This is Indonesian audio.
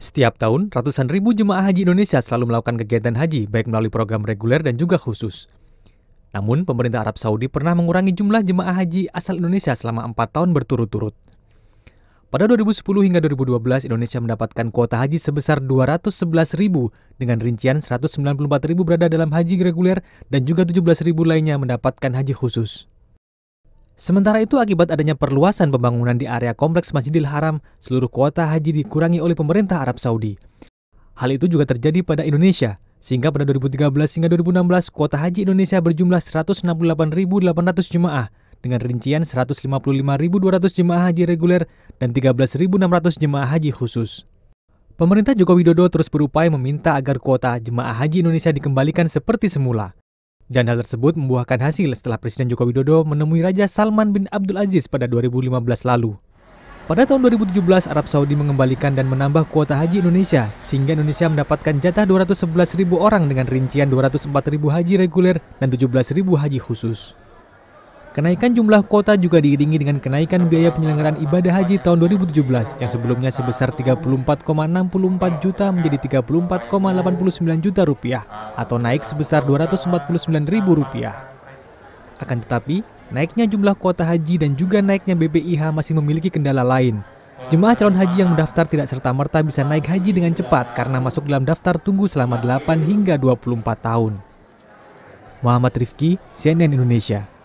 Setiap tahun, ratusan ribu jemaah haji Indonesia selalu melakukan kegiatan haji, baik melalui program reguler dan juga khusus. Namun, pemerintah Arab Saudi pernah mengurangi jumlah jemaah haji asal Indonesia selama empat tahun berturut-turut. Pada 2010 hingga 2012, Indonesia mendapatkan kuota haji sebesar 211 ribu dengan rincian 194 ribu berada dalam haji reguler dan juga 17 ribu lainnya mendapatkan haji khusus. Sementara itu, akibat adanya perluasan pembangunan di area kompleks Masjidil Haram, seluruh kuota haji dikurangi oleh pemerintah Arab Saudi. Hal itu juga terjadi pada Indonesia, sehingga pada 2013 hingga 2016 kuota haji Indonesia berjumlah 168.800 jemaah dengan rincian 155.200 jemaah haji reguler dan 13.600 jemaah haji khusus. Pemerintah Joko Widodo terus berupaya meminta agar kuota jemaah haji Indonesia dikembalikan seperti semula. Dan hal tersebut membuahkan hasil setelah Presiden Joko Widodo menemui Raja Salman bin Abdul Aziz pada 2015 lalu. Pada tahun 2017, Arab Saudi mengembalikan dan menambah kuota haji Indonesia, sehingga Indonesia mendapatkan jatah 211.000 orang dengan rincian 204.000 haji reguler dan 17.000 haji khusus. Kenaikan jumlah kuota juga diiringi dengan kenaikan biaya penyelenggaraan ibadah haji tahun 2017 yang sebelumnya sebesar 34,64 juta menjadi 34,89 juta rupiah atau naik sebesar 249 ribu rupiah. Akan tetapi, naiknya jumlah kuota haji dan juga naiknya BPIH masih memiliki kendala lain. Jemaah calon haji yang mendaftar tidak serta-merta bisa naik haji dengan cepat karena masuk dalam daftar tunggu selama 8 hingga 24 tahun. Muhammad Rifki, CNN Indonesia.